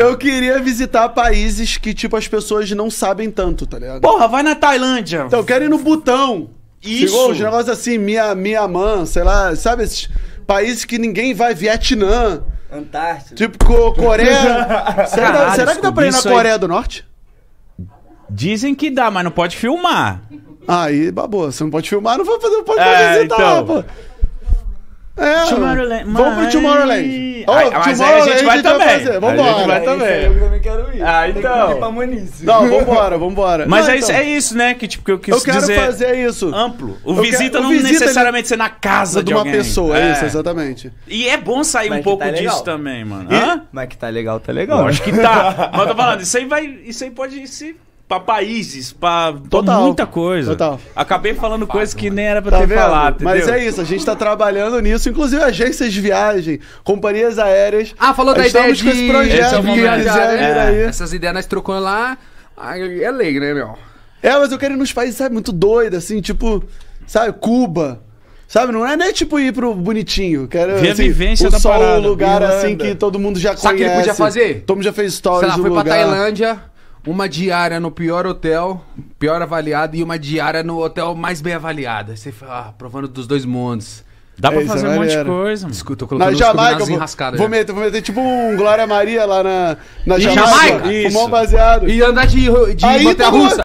Eu queria visitar países que, tipo, as pessoas não sabem tanto, tá ligado? Porra, vai na Tailândia. Então, eu quero ir no Butão. Isso. Os negócios assim, minha, minha mãe, sei lá, sabe esses países que ninguém vai, Vietnã. Antártida. Tipo, co Coreia. será, Caralho, será que dá pra ir na Coreia aí... do Norte? Dizem que dá, mas não pode filmar. Aí, babou, você não pode filmar, não vai fazer, não pode é, visitar então, pô. É, Tomorrowland. Vamos pro Tomorrowland. Oh, aí, mas aí a gente vai também. Vamos, Vambora. A gente vai também. Eu também quero ir. Ah, então. Não, vambora, vambora. Mas não, é, então. isso, é isso, né? Que tipo que eu quis eu dizer. Eu quero fazer isso. Amplo. O eu visita quero, não o visita necessariamente ele... ser na casa de, uma alguém. pessoa. É, é. Isso, exatamente. E é bom sair mas um pouco tá disso também, mano. E? Mas que tá legal, tá legal. Eu acho que tá. mas eu tô falando, isso aí vai, isso aí pode se pra países, pra, Total. muita coisa. Total. Acabei falando tá coisas que nem era pra tá ter vendo? falado. Entendeu? Mas é isso, a gente tá trabalhando nisso, inclusive agências de viagem, companhias aéreas. Ah, falou da ideia de... esse projeto, é é. Essas ideias nós trocamos lá, é lei, né, meu? É, mas eu quero ir nos países, sabe, muito doido, assim, tipo, sabe, Cuba. Sabe, não é nem tipo ir pro bonitinho. Quero Ver assim, a vivência o da só parada. o lugar assim que todo mundo já conhece. Sabe que ele podia fazer? Todo mundo já fez stories Sei lá, foi lugar. pra Tailândia uma diária no pior hotel, pior avaliado, e uma diária no hotel mais bem avaliado. você fala, ah, provando dos dois mundos. Dá é, pra é fazer um monte de coisa, mano. Desculpa, tô colocando na Jamaica, vou, enrascado, vou, né? meter, vou meter tipo um Glória Maria lá na, na Jamaica. Jamaica. Fumar baseado. E andar de, de Aí, tá russa.